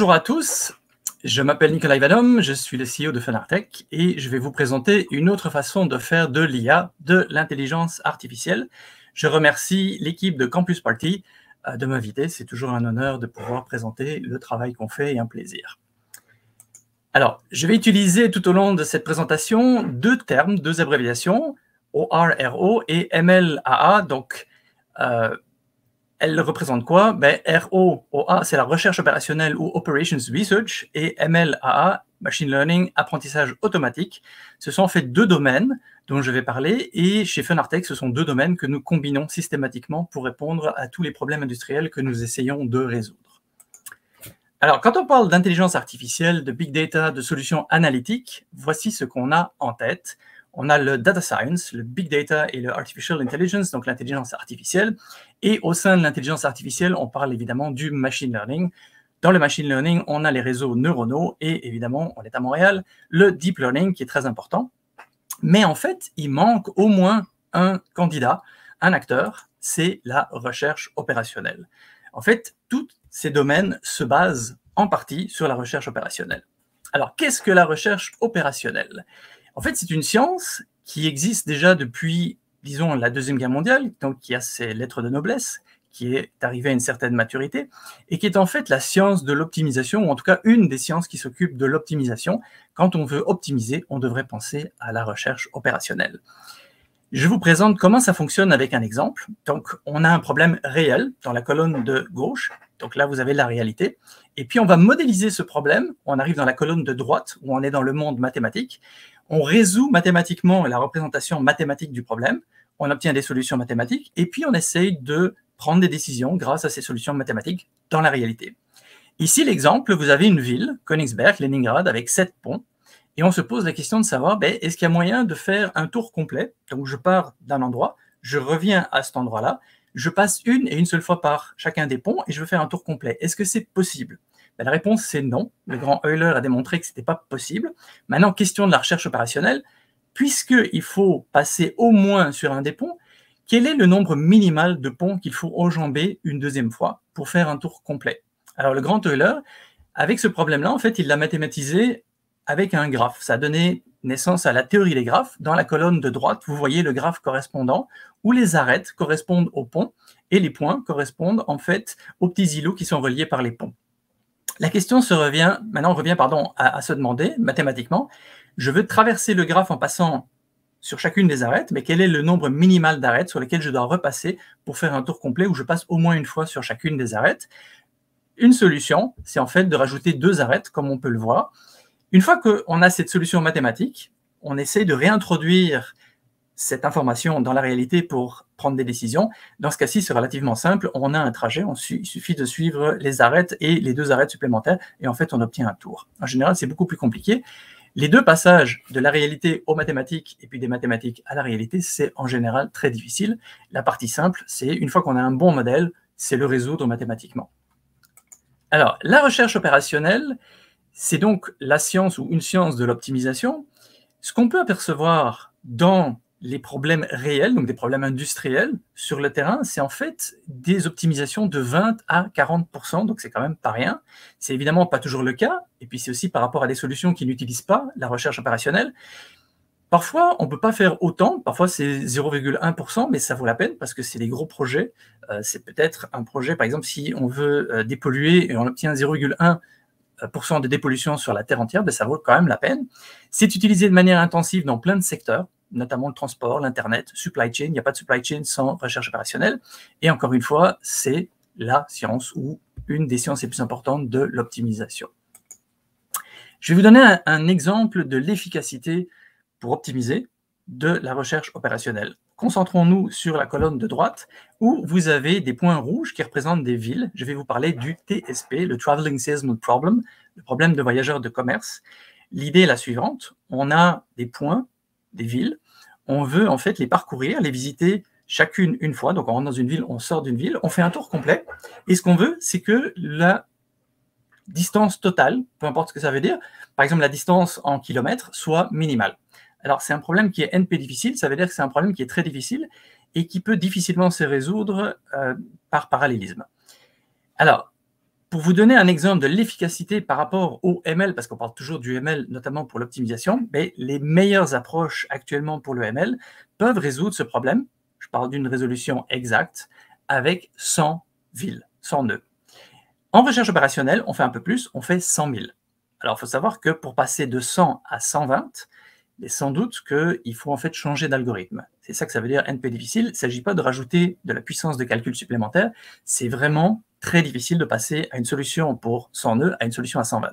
Bonjour à tous, je m'appelle Nicolas Ivanom, je suis le CEO de Fanartech et je vais vous présenter une autre façon de faire de l'IA, de l'intelligence artificielle. Je remercie l'équipe de Campus Party euh, de m'inviter, c'est toujours un honneur de pouvoir présenter le travail qu'on fait et un plaisir. Alors, je vais utiliser tout au long de cette présentation deux termes, deux abréviations, ORRO et MLAA, donc euh, elle représente quoi ben, ROOA, c'est la recherche opérationnelle ou Operations Research, et MLAA, Machine Learning, apprentissage automatique. Ce sont en fait deux domaines dont je vais parler, et chez Funartech, ce sont deux domaines que nous combinons systématiquement pour répondre à tous les problèmes industriels que nous essayons de résoudre. Alors, quand on parle d'intelligence artificielle, de big data, de solutions analytiques, voici ce qu'on a en tête on a le data science, le big data et le artificial intelligence, donc l'intelligence artificielle. Et au sein de l'intelligence artificielle, on parle évidemment du machine learning. Dans le machine learning, on a les réseaux neuronaux et évidemment, on est à Montréal, le deep learning qui est très important. Mais en fait, il manque au moins un candidat, un acteur, c'est la recherche opérationnelle. En fait, tous ces domaines se basent en partie sur la recherche opérationnelle. Alors, qu'est-ce que la recherche opérationnelle En fait, c'est une science qui existe déjà depuis disons, la Deuxième Guerre mondiale, donc qui a ses lettres de noblesse, qui est arrivée à une certaine maturité, et qui est en fait la science de l'optimisation, ou en tout cas une des sciences qui s'occupe de l'optimisation. Quand on veut optimiser, on devrait penser à la recherche opérationnelle. Je vous présente comment ça fonctionne avec un exemple. Donc, on a un problème réel dans la colonne de gauche. Donc là, vous avez la réalité. Et puis, on va modéliser ce problème. On arrive dans la colonne de droite, où on est dans le monde mathématique on résout mathématiquement la représentation mathématique du problème, on obtient des solutions mathématiques, et puis on essaye de prendre des décisions grâce à ces solutions mathématiques dans la réalité. Ici, l'exemple, vous avez une ville, Königsberg, Leningrad, avec sept ponts, et on se pose la question de savoir, ben, est-ce qu'il y a moyen de faire un tour complet Donc je pars d'un endroit, je reviens à cet endroit-là, je passe une et une seule fois par chacun des ponts et je veux faire un tour complet. Est-ce que c'est possible bah, la réponse, c'est non. Le grand Euler a démontré que ce n'était pas possible. Maintenant, question de la recherche opérationnelle. Puisqu'il faut passer au moins sur un des ponts, quel est le nombre minimal de ponts qu'il faut enjamber une deuxième fois pour faire un tour complet Alors, le grand Euler, avec ce problème-là, en fait, il l'a mathématisé avec un graphe. Ça a donné naissance à la théorie des graphes. Dans la colonne de droite, vous voyez le graphe correspondant où les arêtes correspondent aux ponts et les points correspondent en fait aux petits îlots qui sont reliés par les ponts. La question se revient, maintenant on revient pardon, à, se demander mathématiquement, je veux traverser le graphe en passant sur chacune des arêtes, mais quel est le nombre minimal d'arêtes sur lesquelles je dois repasser pour faire un tour complet où je passe au moins une fois sur chacune des arêtes Une solution, c'est en fait de rajouter deux arêtes, comme on peut le voir. Une fois qu'on a cette solution mathématique, on essaye de réintroduire cette information dans la réalité pour prendre des décisions. Dans ce cas-ci, c'est relativement simple. On a un trajet, on il suffit de suivre les arêtes et les deux arêtes supplémentaires, et en fait, on obtient un tour. En général, c'est beaucoup plus compliqué. Les deux passages de la réalité aux mathématiques et puis des mathématiques à la réalité, c'est en général très difficile. La partie simple, c'est une fois qu'on a un bon modèle, c'est le résoudre mathématiquement. Alors, la recherche opérationnelle, c'est donc la science ou une science de l'optimisation. Ce qu'on peut apercevoir dans les problèmes réels, donc des problèmes industriels sur le terrain, c'est en fait des optimisations de 20 à 40%, donc c'est quand même pas rien. C'est évidemment pas toujours le cas, et puis c'est aussi par rapport à des solutions qui n'utilisent pas la recherche opérationnelle. Parfois, on ne peut pas faire autant, parfois c'est 0,1%, mais ça vaut la peine parce que c'est des gros projets. Euh, c'est peut-être un projet, par exemple, si on veut euh, dépolluer et on obtient 0,1% euh, de dépollution sur la Terre entière, ben, ça vaut quand même la peine. C'est utilisé de manière intensive dans plein de secteurs notamment le transport, l'Internet, supply chain. Il n'y a pas de supply chain sans recherche opérationnelle. Et encore une fois, c'est la science ou une des sciences les plus importantes de l'optimisation. Je vais vous donner un, exemple de l'efficacité pour optimiser de la recherche opérationnelle. Concentrons-nous sur la colonne de droite où vous avez des points rouges qui représentent des villes. Je vais vous parler du TSP, le Traveling Salesman Problem, le problème de voyageurs de commerce. L'idée est la suivante. On a des points des villes. On veut en fait les parcourir, les visiter chacune une fois. Donc on rentre dans une ville, on sort d'une ville, on fait un tour complet. Et ce qu'on veut, c'est que la distance totale, peu importe ce que ça veut dire, par exemple la distance en kilomètres, soit minimale. Alors c'est un problème qui est NP difficile, ça veut dire que c'est un problème qui est très difficile et qui peut difficilement se résoudre euh, par parallélisme. Alors, pour vous donner un exemple de l'efficacité par rapport au ML, parce qu'on parle toujours du ML, notamment pour l'optimisation, mais les meilleures approches actuellement pour le ML peuvent résoudre ce problème. Je parle d'une résolution exacte avec 100 villes, 100 nœuds. En recherche opérationnelle, on fait un peu plus, on fait 100 000. Alors, il faut savoir que pour passer de 100 à 120, mais sans doute qu'il faut en fait changer d'algorithme. C'est ça que ça veut dire NP difficile. Il ne s'agit pas de rajouter de la puissance de calcul supplémentaire. C'est vraiment très difficile de passer à une solution pour 100 nœuds à une solution à 120.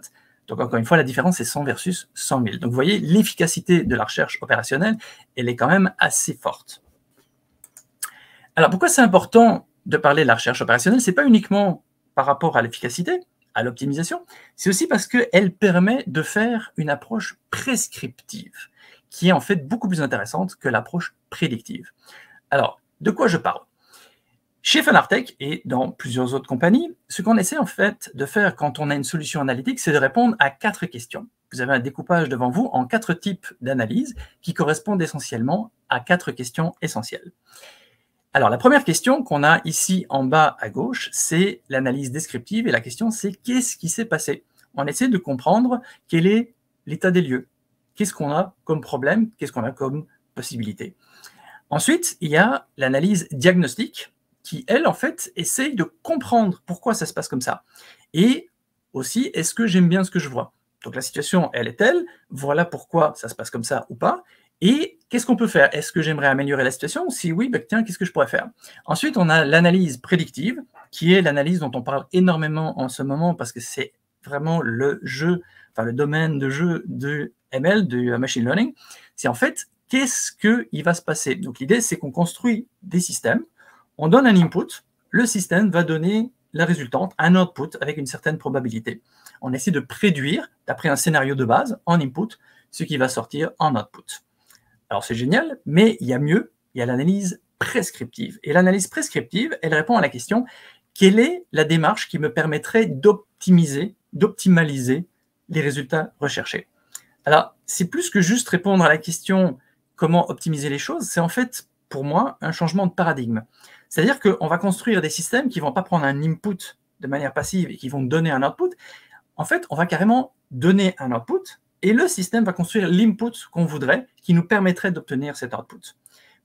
Donc encore une fois, la différence est 100 versus 100 000. Donc vous voyez, l'efficacité de la recherche opérationnelle, elle est quand même assez forte. Alors pourquoi c'est important de parler de la recherche opérationnelle Ce n'est pas uniquement par rapport à l'efficacité, à l'optimisation, c'est aussi parce qu'elle permet de faire une approche prescriptive qui est en fait beaucoup plus intéressante que l'approche prédictive. Alors, de quoi je parle Chez Fanartech et dans plusieurs autres compagnies, ce qu'on essaie en fait de faire quand on a une solution analytique, c'est de répondre à quatre questions. Vous avez un découpage devant vous en quatre types d'analyses qui correspondent essentiellement à quatre questions essentielles. Alors, la première question qu'on a ici en bas à gauche, c'est l'analyse descriptive. Et la question, c'est qu'est-ce qui s'est passé On essaie de comprendre quel est l'état des lieux, Qu'est-ce qu'on a comme problème Qu'est-ce qu'on a comme possibilité Ensuite, il y a l'analyse diagnostique qui, elle, en fait, essaye de comprendre pourquoi ça se passe comme ça. Et aussi, est-ce que j'aime bien ce que je vois Donc la situation, elle est telle, voilà pourquoi ça se passe comme ça ou pas. Et qu'est-ce qu'on peut faire Est-ce que j'aimerais améliorer la situation Si oui, ben, tiens, qu'est-ce que je pourrais faire Ensuite, on a l'analyse prédictive, qui est l'analyse dont on parle énormément en ce moment parce que c'est vraiment le jeu le domaine de jeu de ML, du machine learning, c'est en fait qu'est-ce qu'il va se passer. Donc l'idée, c'est qu'on construit des systèmes, on donne un input, le système va donner la résultante, un output avec une certaine probabilité. On essaie de préduire, d'après un scénario de base, en input, ce qui va sortir en output. Alors c'est génial, mais il y a mieux, il y a l'analyse prescriptive. Et l'analyse prescriptive, elle répond à la question, quelle est la démarche qui me permettrait d'optimiser, d'optimaliser les résultats recherchés. Alors, c'est plus que juste répondre à la question comment optimiser les choses, c'est en fait, pour moi, un changement de paradigme. C'est-à-dire qu'on va construire des systèmes qui vont pas prendre un input de manière passive et qui vont donner un output. En fait, on va carrément donner un output et le système va construire l'input qu'on voudrait qui nous permettrait d'obtenir cet output.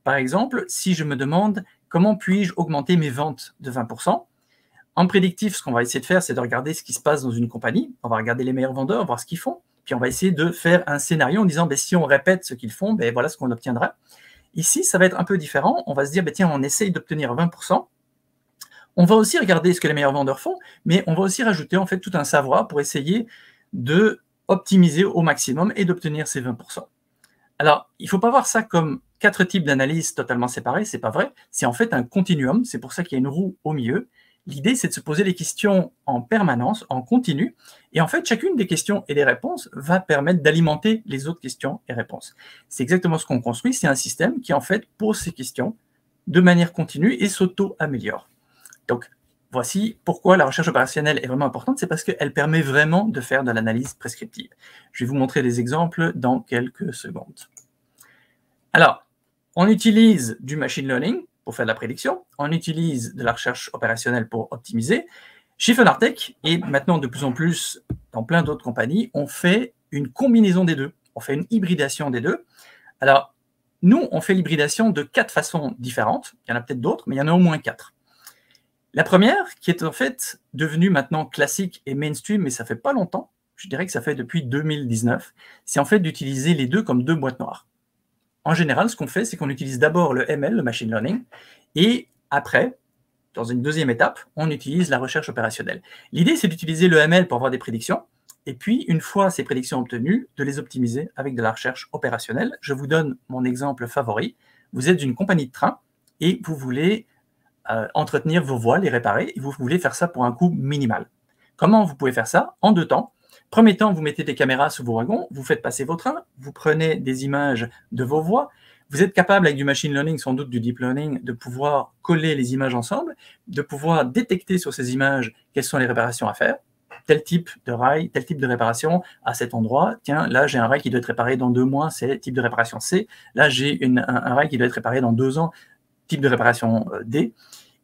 Par exemple, si je me demande comment puis-je augmenter mes ventes de 20%, en prédictif, ce qu'on va essayer de faire, c'est de regarder ce qui se passe dans une compagnie. On va regarder les meilleurs vendeurs, voir ce qu'ils font. Puis on va essayer de faire un scénario en disant, ben, si on répète ce qu'ils font, ben, voilà ce qu'on obtiendra. Ici, ça va être un peu différent. On va se dire, ben, tiens, on essaye d'obtenir 20%. On va aussi regarder ce que les meilleurs vendeurs font, mais on va aussi rajouter en fait tout un savoir pour essayer de optimiser au maximum et d'obtenir ces 20%. Alors, il ne faut pas voir ça comme quatre types d'analyses totalement séparés, c'est pas vrai. C'est en fait un continuum, c'est pour ça qu'il y a une roue au milieu. L'idée, c'est de se poser les questions en permanence, en continu. Et en fait, chacune des questions et des réponses va permettre d'alimenter les autres questions et réponses. C'est exactement ce qu'on construit. C'est un système qui, en fait, pose ces questions de manière continue et s'auto-améliore. Donc, voici pourquoi la recherche opérationnelle est vraiment importante. C'est parce qu'elle permet vraiment de faire de l'analyse prescriptive. Je vais vous montrer des exemples dans quelques secondes. Alors, on utilise du machine learning pour faire de la prédiction, on utilise de la recherche opérationnelle pour optimiser. Chez Funartech, et maintenant de plus en plus dans plein d'autres compagnies, on fait une combinaison des deux, on fait une hybridation des deux. Alors, nous, on fait l'hybridation de quatre façons différentes. Il y en a peut-être d'autres, mais il y en a au moins quatre. La première, qui est en fait devenue maintenant classique et mainstream, mais ça fait pas longtemps, je dirais que ça fait depuis 2019, c'est en fait d'utiliser les deux comme deux boîtes noires en général, ce qu'on fait, c'est qu'on utilise d'abord le ML, le machine learning, et après, dans une deuxième étape, on utilise la recherche opérationnelle. L'idée, c'est d'utiliser le ML pour avoir des prédictions, et puis, une fois ces prédictions obtenues, de les optimiser avec de la recherche opérationnelle. Je vous donne mon exemple favori. Vous êtes une compagnie de train et vous voulez euh, entretenir vos voies, les réparer, et vous voulez faire ça pour un coût minimal. Comment vous pouvez faire ça En deux temps. Premier temps, vous mettez des caméras sous vos wagons, vous faites passer vos trains, vous prenez des images de vos voies, vous êtes capable avec du machine learning, sans doute du deep learning, de pouvoir coller les images ensemble, de pouvoir détecter sur ces images quelles sont les réparations à faire, tel type de rail, tel type de réparation à cet endroit. Tiens, là, j'ai un rail qui doit être réparé dans deux mois, c'est type de réparation C. Là, j'ai un, rail qui doit être réparé dans deux ans, type de réparation euh, D.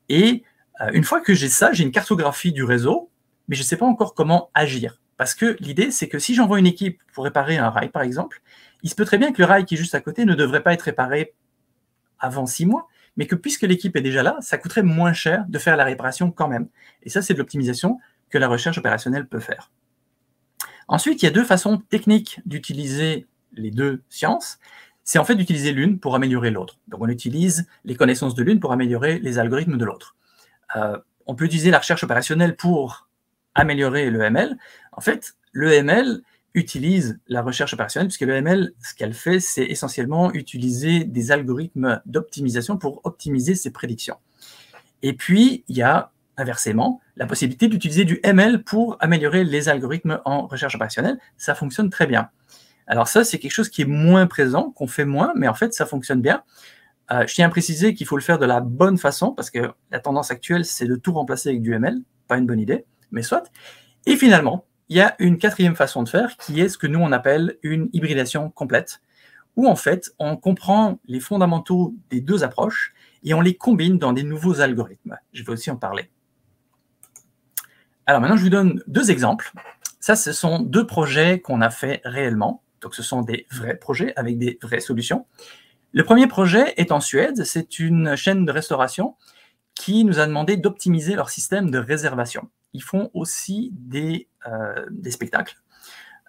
Et euh, une fois que j'ai ça, j'ai une cartographie du réseau, mais je ne sais pas encore comment agir. Parce que l'idée, c'est que si j'envoie une équipe pour réparer un rail, par exemple, il se peut très bien que le rail qui est juste à côté ne devrait pas être réparé avant six mois, mais que puisque l'équipe est déjà là, ça coûterait moins cher de faire la réparation quand même. Et ça, c'est de l'optimisation que la recherche opérationnelle peut faire. Ensuite, il y a deux façons techniques d'utiliser les deux sciences. C'est en fait d'utiliser l'une pour améliorer l'autre. Donc on utilise les connaissances de l'une pour améliorer les algorithmes de l'autre. Euh, on peut utiliser la recherche opérationnelle pour améliorer le ML. En fait, le ML utilise la recherche opérationnelle, puisque le ML, ce qu'elle fait, c'est essentiellement utiliser des algorithmes d'optimisation pour optimiser ses prédictions. Et puis, il y a inversement la possibilité d'utiliser du ML pour améliorer les algorithmes en recherche opérationnelle. Ça fonctionne très bien. Alors ça, c'est quelque chose qui est moins présent, qu'on fait moins, mais en fait, ça fonctionne bien. Euh, je tiens à préciser qu'il faut le faire de la bonne façon, parce que la tendance actuelle, c'est de tout remplacer avec du ML, pas une bonne idée mais soit. Et finalement, il y a une quatrième façon de faire qui est ce que nous on appelle une hybridation complète, où en fait on comprend les fondamentaux des deux approches et on les combine dans des nouveaux algorithmes. Je vais aussi en parler. Alors maintenant, je vous donne deux exemples. Ça, ce sont deux projets qu'on a fait réellement. Donc, ce sont des vrais projets avec des vraies solutions. Le premier projet est en Suède. C'est une chaîne de restauration qui nous a demandé d'optimiser leur système de réservation ils font aussi des, euh, des spectacles.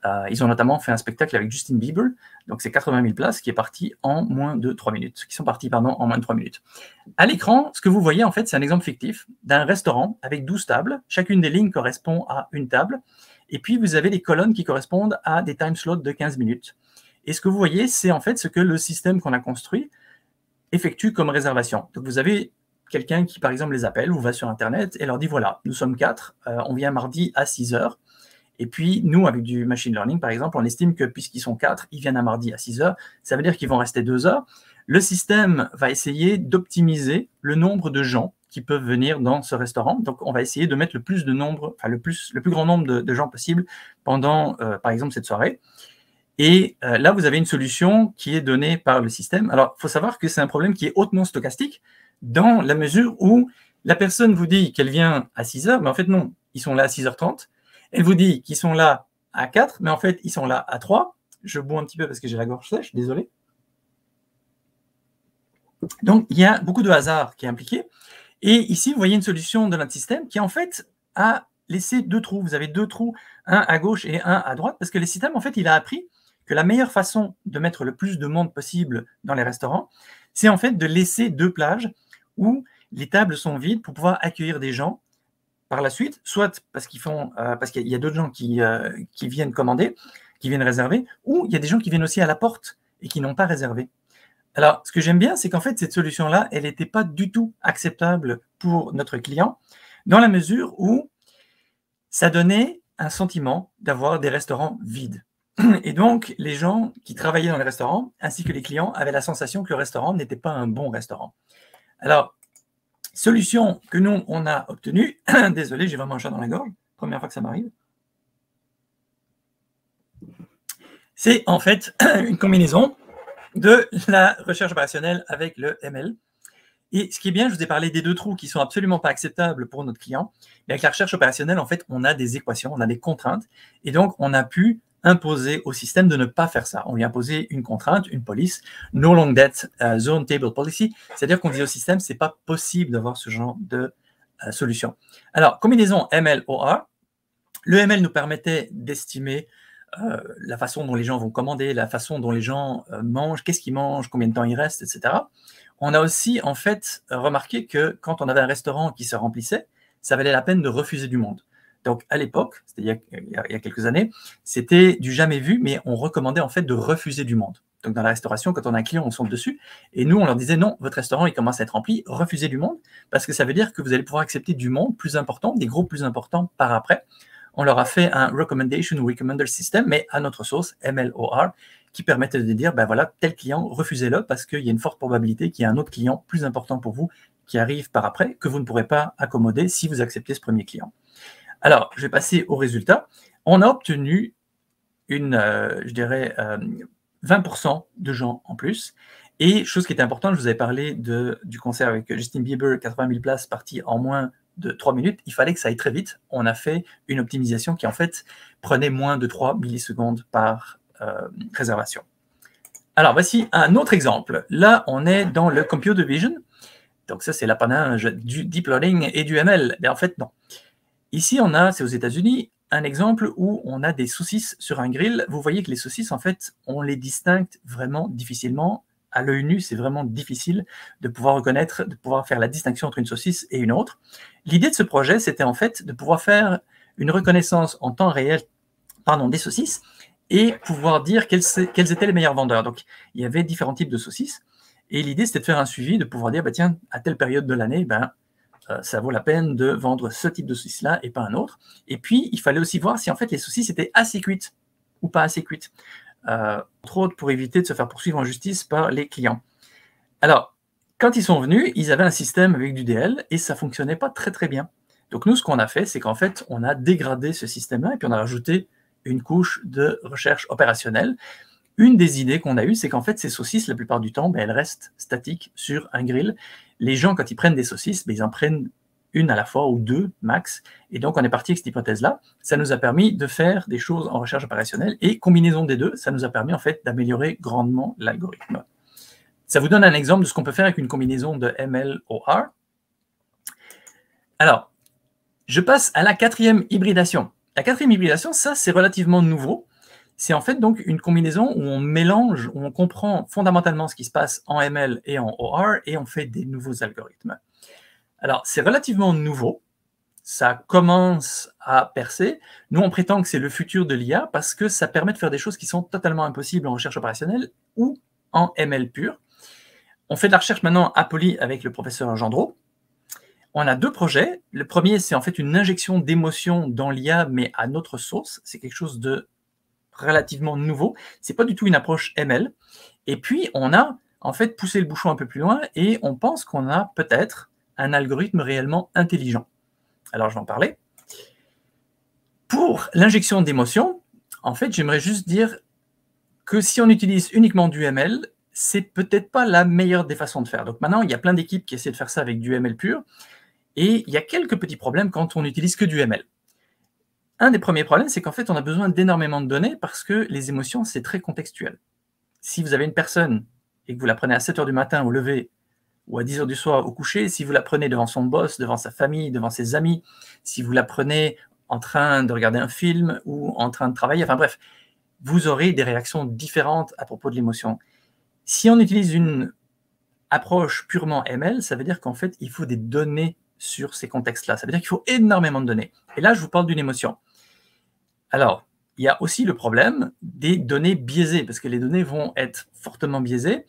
Euh, ils ont notamment fait un spectacle avec Justin Bieber, donc c'est 80 000 places qui est parti en moins de 3 minutes, qui sont partis pardon, en moins de 3 minutes. À l'écran, ce que vous voyez en fait, c'est un exemple fictif d'un restaurant avec 12 tables, chacune des lignes correspond à une table, et puis vous avez des colonnes qui correspondent à des time slots de 15 minutes. Et ce que vous voyez, c'est en fait ce que le système qu'on a construit effectue comme réservation. Donc vous avez quelqu'un qui, par exemple, les appelle ou va sur Internet et leur dit, voilà, nous sommes quatre, euh, on vient mardi à 6 heures. Et puis, nous, avec du machine learning, par exemple, on estime que puisqu'ils sont quatre, ils viennent à mardi à 6 heures, ça veut dire qu'ils vont rester deux heures. Le système va essayer d'optimiser le nombre de gens qui peuvent venir dans ce restaurant. Donc, on va essayer de mettre le plus, de nombre, enfin, le plus, le plus grand nombre de, gens possible pendant, euh, par exemple, cette soirée. Et euh, là, vous avez une solution qui est donnée par le système. Alors, il faut savoir que c'est un problème qui est hautement stochastique dans la mesure où la personne vous dit qu'elle vient à 6 heures, mais en fait, non, ils sont là à 6h30. Elle vous dit qu'ils sont là à 4, mais en fait, ils sont là à 3. Je bois un petit peu parce que j'ai la gorge sèche, désolé. Donc, il y a beaucoup de hasard qui est impliqué. Et ici, vous voyez une solution de notre système qui, en fait, a laissé deux trous. Vous avez deux trous, un à gauche et un à droite, parce que le système, en fait, il a appris que la meilleure façon de mettre le plus de monde possible dans les restaurants, c'est en fait de laisser deux plages où les tables sont vides pour pouvoir accueillir des gens par la suite, soit parce qu'ils euh, parce qu'il y a d'autres gens qui, euh, qui, viennent commander, qui viennent réserver, ou il y a des gens qui viennent aussi à la porte et qui n'ont pas réservé. Alors, ce que j'aime bien, c'est qu'en fait, cette solution-là, elle n'était pas du tout acceptable pour notre client, dans la mesure où ça donnait un sentiment d'avoir des restaurants vides. Et donc, les gens qui travaillaient dans les restaurants, ainsi que les clients, avaient la sensation que le restaurant n'était pas un bon restaurant. Alors, solution que nous, on a obtenue, désolé, j'ai vraiment un chat dans la gorge, première fois que ça m'arrive, c'est en fait une combinaison de la recherche opérationnelle avec le ML. Et ce qui est bien, je vous ai parlé des deux trous qui sont absolument pas acceptables pour notre client. Mais avec la recherche opérationnelle, en fait, on a des équations, on a des contraintes. Et donc, on a pu imposer au système de ne pas faire ça. On lui a une contrainte, une police, no long debt euh, zone table policy, c'est-à-dire qu'on dit au système, c'est pas possible d'avoir ce genre de euh, solution. Alors, combinaison ml le ML nous permettait d'estimer euh, la façon dont les gens vont commander, la façon dont les gens mangent, qu'est-ce qu'ils mangent, combien de temps ils restent, etc. On a aussi, en fait, remarqué que quand on avait un restaurant qui se remplissait, ça valait la peine de refuser du monde. Donc à l'époque, c'est-à-dire il, y a quelques années, c'était du jamais vu, mais on recommandait en fait de refuser du monde. Donc dans la restauration, quand on a un client, on saute dessus. Et nous, on leur disait non, votre restaurant, il commence à être rempli, refusez du monde, parce que ça veut dire que vous allez pouvoir accepter du monde plus important, des groupes plus importants par après. On leur a fait un recommendation recommender system, mais à notre source, MLOR, qui permettait de dire, ben voilà, tel client, refusez-le, parce qu'il y a une forte probabilité qu'il y ait un autre client plus important pour vous qui arrive par après, que vous ne pourrez pas accommoder si vous acceptez ce premier client. Alors, je vais passer au résultat. On a obtenu une, euh, je dirais, 20% euh, de gens en plus. Et chose qui était importante, je vous avais parlé du concert avec Justin Bieber, 80 000 places parties en moins de 3 minutes. Il fallait que ça aille très vite. On a fait une optimisation qui, en fait, prenait moins de 3 millisecondes par euh, réservation. Alors, voici un autre exemple. Là, on est dans le computer vision. Donc, ça, c'est l'apanage du deep learning et du ML. Mais en fait, non. Ici, on a, c'est aux États-Unis, un exemple où on a des saucisses sur un grill. Vous voyez que les saucisses, en fait, on les distingue vraiment difficilement. À l'œil nu, c'est vraiment difficile de pouvoir reconnaître, de pouvoir faire la distinction entre une saucisse et une autre. L'idée de ce projet, c'était en fait de pouvoir faire une reconnaissance en temps réel pardon, des saucisses et pouvoir dire quels, étaient les meilleurs vendeurs. Donc, il y avait différents types de saucisses. Et l'idée, c'était de faire un suivi, de pouvoir dire, bah, tiens, à telle période de l'année, ben, euh, ça vaut la peine de vendre ce type de saucisse-là et pas un autre. Et puis, il fallait aussi voir si en fait les saucisses étaient assez cuites ou pas assez cuites. Euh, entre autres, pour éviter de se faire poursuivre en justice par les clients. Alors, quand ils sont venus, ils avaient un système avec du DL et ça fonctionnait pas très très bien. Donc nous, ce qu'on a fait, c'est qu'en fait, on a dégradé ce système-là et puis on a rajouté une couche de recherche opérationnelle. Une des idées qu'on a eues, c'est qu'en fait, ces saucisses, la plupart du temps, ben, elles restent statiques sur un grill les gens, quand ils prennent des saucisses, ben, ils en prennent une à la fois ou deux max. Et donc, on est parti avec cette hypothèse-là. Ça nous a permis de faire des choses en recherche opérationnelle et combinaison des deux, ça nous a permis en fait d'améliorer grandement l'algorithme. Ça vous donne un exemple de ce qu'on peut faire avec une combinaison de ML Alors, je passe à la quatrième hybridation. La quatrième hybridation, ça, c'est relativement nouveau. C'est en fait donc une combinaison où on mélange, où on comprend fondamentalement ce qui se passe en ML et en OR et on fait des nouveaux algorithmes. Alors, c'est relativement nouveau. Ça commence à percer. Nous, on prétend que c'est le futur de l'IA parce que ça permet de faire des choses qui sont totalement impossibles en recherche opérationnelle ou en ML pur. On fait de la recherche maintenant à Poly avec le professeur Gendreau. On a deux projets. Le premier, c'est en fait une injection d'émotion dans l'IA, mais à notre source. C'est quelque chose de relativement nouveau. C'est pas du tout une approche ML. Et puis, on a en fait poussé le bouchon un peu plus loin et on pense qu'on a peut-être un algorithme réellement intelligent. Alors, je vais en parler. Pour l'injection d'émotions, en fait, j'aimerais juste dire que si on utilise uniquement du ML, c'est peut-être pas la meilleure des façons de faire. Donc maintenant, il y a plein d'équipes qui essaient de faire ça avec du ML pur. Et il y a quelques petits problèmes quand on n'utilise que du ML. Un des premiers problèmes, c'est qu'en fait, on a besoin d'énormément de données parce que les émotions, c'est très contextuel. Si vous avez une personne et que vous la prenez à 7 h du matin au lever ou à 10 h du soir au coucher, si vous la prenez devant son boss, devant sa famille, devant ses amis, si vous la prenez en train de regarder un film ou en train de travailler, enfin bref, vous aurez des réactions différentes à propos de l'émotion. Si on utilise une approche purement ML, ça veut dire qu'en fait, il faut des données sur ces contextes-là. Ça veut dire qu'il faut énormément de données. Et là, je vous parle d'une émotion. Alors, il y a aussi le problème des données biaisées, parce que les données vont être fortement biaisées.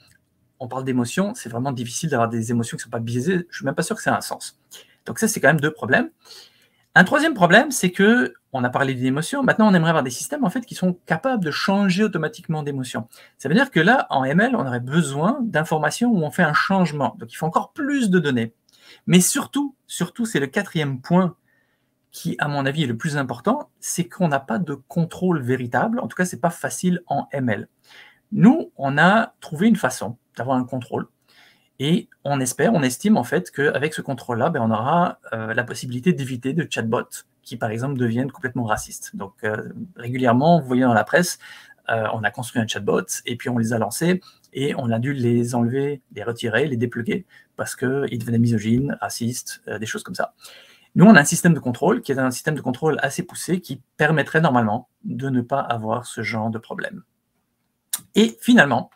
On parle d'émotions, c'est vraiment difficile d'avoir des émotions qui ne sont pas biaisées. Je ne suis même pas sûr que ça ait un sens. Donc ça, c'est quand même deux problèmes. Un troisième problème, c'est que on a parlé d'une émotion. Maintenant, on aimerait avoir des systèmes en fait qui sont capables de changer automatiquement d'émotions. Ça veut dire que là, en ML, on aurait besoin d'informations où on fait un changement. Donc, il faut encore plus de données. Mais surtout, surtout, c'est le quatrième point qui, à mon avis, est le plus important, c'est qu'on n'a pas de contrôle véritable. En tout cas, c'est pas facile en ML. Nous, on a trouvé une façon d'avoir un contrôle. Et on espère, on estime en fait qu'avec ce contrôle-là, ben, on aura euh, la possibilité d'éviter de chatbots qui, par exemple, deviennent complètement racistes. Donc, euh, régulièrement, vous voyez dans la presse, euh, on a construit un chatbot et puis on les a lancés et on a dû les enlever, les retirer, les dépluguer parce qu'ils devenaient misogynes, racistes, des choses comme ça. Nous, on a un système de contrôle qui est un système de contrôle assez poussé qui permettrait normalement de ne pas avoir ce genre de problème. Et finalement,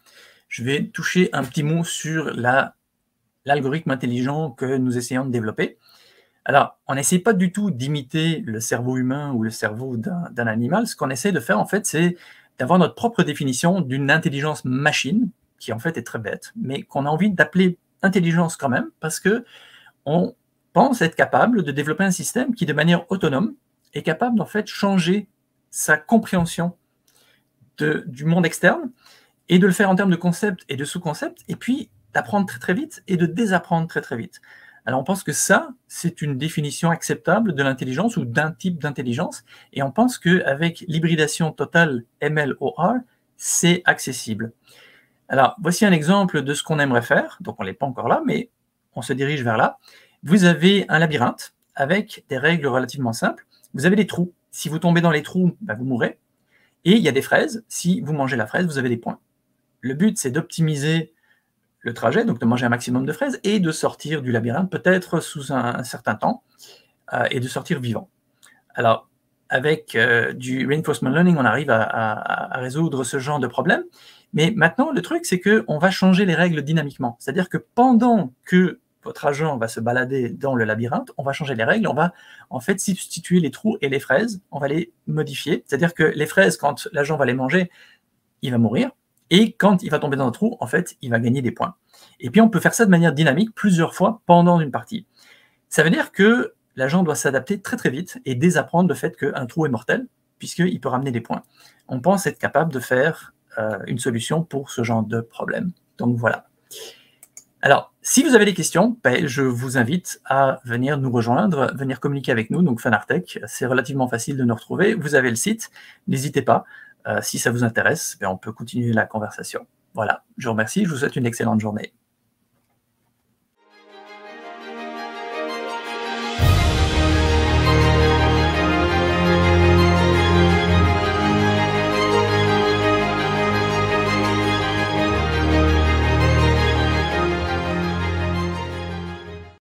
je vais toucher un petit mot sur l'algorithme intelligent que nous essayons de développer. Alors, on n'essaie pas du tout d'imiter le cerveau humain ou le cerveau d'un animal. Ce qu'on essaie de faire, en fait, c'est d'avoir notre propre définition d'une intelligence machine, qui en fait est très bête, mais qu'on a envie d'appeler intelligence quand même, parce que on pense être capable de développer un système qui, de manière autonome, est capable d'en fait changer sa compréhension du monde externe et de le faire en termes de concepts et de sous-concepts, et puis d'apprendre très très vite et de désapprendre très très vite. Alors on pense que ça, c'est une définition acceptable de l'intelligence ou d'un type d'intelligence, et on pense qu'avec l'hybridation totale MLOR, c'est accessible. Alors voici un exemple de ce qu'on aimerait faire, donc on n'est pas encore là, mais on se dirige vers là. Vous avez un labyrinthe avec des règles relativement simples. Vous avez des trous. Si vous tombez dans les trous, bah, vous mourrez. Et il y a des fraises. Si vous mangez la fraise, vous avez des points. Le but, c'est d'optimiser le trajet, donc de manger un maximum de fraises et de sortir du labyrinthe, peut-être sous un, certain temps, euh, et de sortir vivant. Alors, avec euh, du reinforcement learning, on arrive à, à, résoudre ce genre de problème. Mais maintenant, le truc, c'est qu'on va changer les règles dynamiquement. C'est-à-dire que pendant que votre agent va se balader dans le labyrinthe, on va changer les règles, on va en fait substituer les trous et les fraises, on va les modifier. C'est-à-dire que les fraises, quand l'agent va les manger, il va mourir, et quand il va tomber dans un trou, en fait, il va gagner des points. Et puis on peut faire ça de manière dynamique plusieurs fois pendant une partie. Ça veut dire que l'agent doit s'adapter très très vite et désapprendre le fait qu'un trou est mortel, puisqu'il peut ramener des points. On pense être capable de faire euh, une solution pour ce genre de problème. Donc voilà. Alors, si vous avez des questions, ben, je vous invite à venir nous rejoindre, venir communiquer avec nous. Donc Fanartech, c'est relativement facile de nous retrouver. Vous avez le site, n'hésitez pas. Euh, si ça vous intéresse, ben, on peut continuer la conversation. Voilà, je vous remercie, je vous souhaite une excellente journée.